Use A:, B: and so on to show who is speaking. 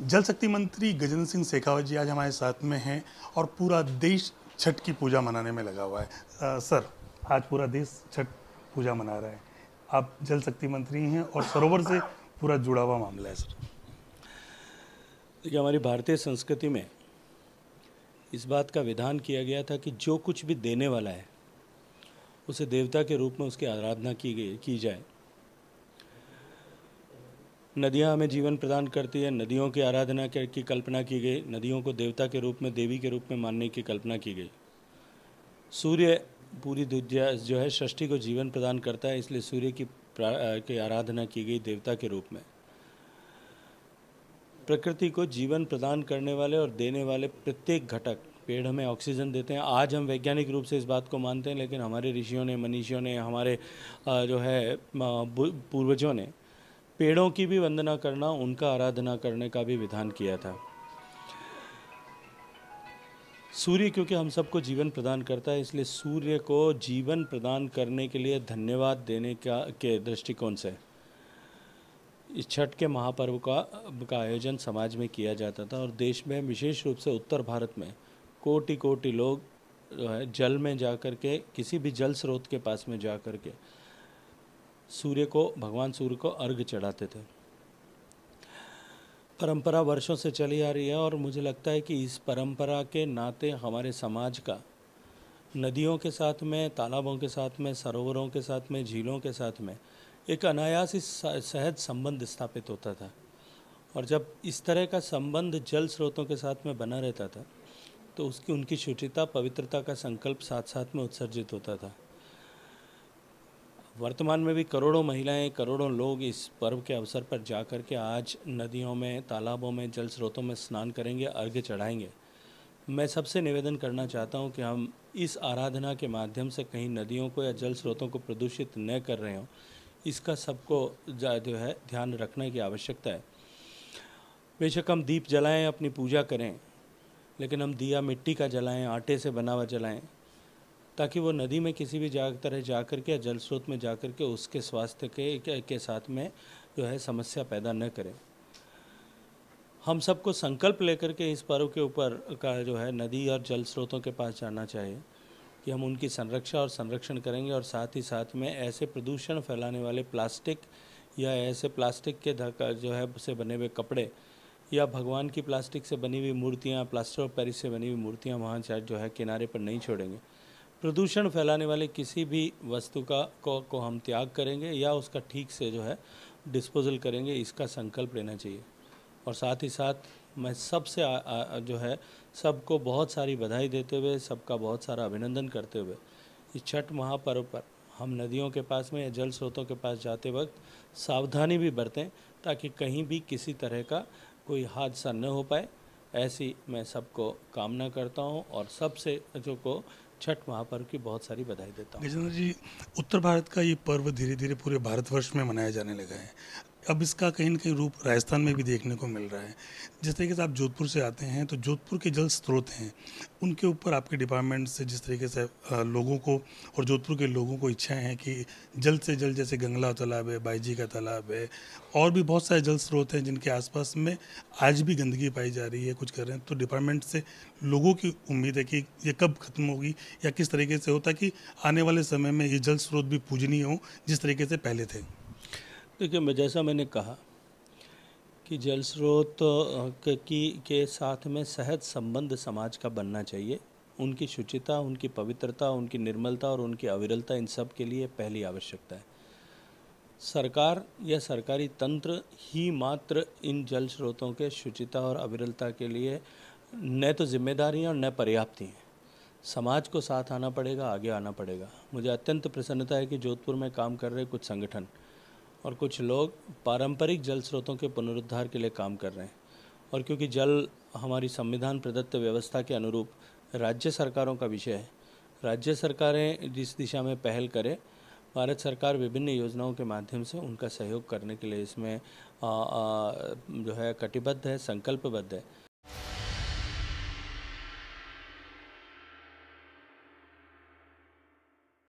A: जल शक्ति मंत्री गजेंद्र सिंह शेखावत जी आज हमारे साथ में हैं और पूरा देश छठ की पूजा मनाने में लगा हुआ है आ, सर आज पूरा देश छठ पूजा मना रहा है आप जल शक्ति मंत्री हैं और सरोवर से पूरा जुड़ा हुआ मामला है सर
B: देखिए हमारी भारतीय संस्कृति में इस बात का विधान किया गया था कि जो कुछ भी देने वाला है उसे देवता के रूप में उसकी आराधना की गई की जाए नदियाँ हमें जीवन प्रदान करती है नदियों की आराधना की कल्पना की गई नदियों को देवता के रूप में देवी के रूप में मानने की कल्पना की गई सूर्य पूरी दुनिया जो है सृष्टि को जीवन प्रदान करता है इसलिए सूर्य की की आराधना की गई देवता के रूप में प्रकृति को जीवन प्रदान करने वाले और देने वाले प्रत्येक घटक पेड़ हमें ऑक्सीजन देते हैं आज हम वैज्ञानिक रूप से इस बात को मानते हैं लेकिन हमारे ऋषियों ने मनीषियों ने हमारे जो है पूर्वजों ने पेड़ों की भी वंदना करना उनका आराधना करने का भी विधान किया था सूर्य क्योंकि हम सबको जीवन प्रदान करता है इसलिए सूर्य को जीवन प्रदान करने के लिए धन्यवाद देने का के दृष्टिकोण से इस छठ के महापर्व का का आयोजन समाज में किया जाता था और देश में विशेष रूप से उत्तर भारत में कोटि कोटि लोग जल में जा कर के किसी भी जल स्रोत के पास में जा कर के सूर्य को भगवान सूर्य को अर्घ चढ़ाते थे परंपरा वर्षों से चली आ रही है और मुझे लगता है कि इस परंपरा के नाते हमारे समाज का नदियों के साथ में तालाबों के साथ में सरोवरों के साथ में झीलों के साथ में एक अनायास ही सहज संबंध स्थापित होता था और जब इस तरह का संबंध जल स्रोतों के साथ में बना रहता था तो उसकी उनकी शुचिता पवित्रता का संकल्प साथ साथ में उत्सर्जित होता था वर्तमान में भी करोड़ों महिलाएं करोड़ों लोग इस पर्व के अवसर पर जा के आज नदियों में तालाबों में जल स्रोतों में स्नान करेंगे अर्घ्य चढ़ाएंगे मैं सबसे निवेदन करना चाहता हूं कि हम इस आराधना के माध्यम से कहीं नदियों को या जल स्रोतों को प्रदूषित न कर रहे हों इसका सबको जो है ध्यान रखने की आवश्यकता है बेशक हम दीप जलाएं अपनी पूजा करें लेकिन हम दिया मिट्टी का जलाएं आटे से बना हुआ जलाएं ताकि वो नदी में किसी भी जा तरह जा कर के या जल स्रोत में जा कर के उसके स्वास्थ्य के के साथ में जो है समस्या पैदा न करें हम सबको संकल्प लेकर के इस पर्व के ऊपर का जो है नदी और जल स्रोतों के पास जाना चाहिए कि हम उनकी संरक्षा और संरक्षण करेंगे और साथ ही साथ में ऐसे प्रदूषण फैलाने वाले प्लास्टिक या ऐसे प्लास्टिक के जो है से बने हुए कपड़े या भगवान की प्लास्टिक से बनी हुई मूर्तियाँ प्लास्टर ऑफ पेरिस से बनी हुई मूर्तियाँ वहाँ जो है किनारे पर नहीं छोड़ेंगे प्रदूषण फैलाने वाले किसी भी वस्तु का को, को हम त्याग करेंगे या उसका ठीक से जो है डिस्पोजल करेंगे इसका संकल्प लेना चाहिए और साथ ही साथ मैं सबसे जो है सबको बहुत सारी बधाई देते हुए सबका बहुत सारा अभिनंदन करते हुए इस छठ महापर्व पर हम नदियों के पास में या जल स्रोतों के पास जाते वक्त सावधानी भी बरतें ताकि कहीं भी किसी तरह का कोई हादसा न हो पाए ऐसी मैं सबको कामना करता हूं और सबसे जो को छठ महापर्व की बहुत सारी बधाई देता हूँ
A: गजेंद्र जी उत्तर भारत का ये पर्व धीरे धीरे पूरे भारतवर्ष में मनाया जाने लगा है अब इसका कहीं ना कहीं रूप राजस्थान में भी देखने को मिल रहा है जिस तरीके से आप जोधपुर से आते हैं तो जोधपुर के जल स्रोत हैं उनके ऊपर आपके डिपार्टमेंट से जिस तरीके से लोगों को और जोधपुर के लोगों को इच्छाएं हैं कि जल्द से जल्द जैसे गंगला तालाब है बाईजी का तालाब है और भी बहुत सारे जल स्रोत हैं जिनके आसपास में आज भी गंदगी पाई जा रही है कुछ कर रहे हैं तो डिपार्टमेंट से लोगों की उम्मीद है कि ये कब खत्म होगी या किस तरीके से हो ताकि आने वाले समय में ये जल स्रोत भी पूजनीय हो जिस तरीके से पहले थे
B: देखिए मैं जैसा मैंने कहा कि जल स्रोत के, की के साथ में सहज संबंध समाज का बनना चाहिए उनकी शुचिता उनकी पवित्रता उनकी निर्मलता और उनकी अविरलता इन सब के लिए पहली आवश्यकता है सरकार या सरकारी तंत्र ही मात्र इन जल स्रोतों के शुचिता और अविरलता के लिए न तो जिम्मेदारी और न पर्याप्ति हैं समाज को साथ आना पड़ेगा आगे आना पड़ेगा मुझे अत्यंत प्रसन्नता है कि जोधपुर में काम कर रहे कुछ संगठन और कुछ लोग पारंपरिक जल स्रोतों के पुनरुद्धार के लिए काम कर रहे हैं और क्योंकि जल हमारी संविधान प्रदत्त व्यवस्था के अनुरूप राज्य सरकारों का विषय है राज्य सरकारें जिस दिशा में पहल करें भारत सरकार विभिन्न योजनाओं के माध्यम से उनका सहयोग करने के लिए इसमें आ, आ, जो है कटिबद्ध है संकल्पबद्ध है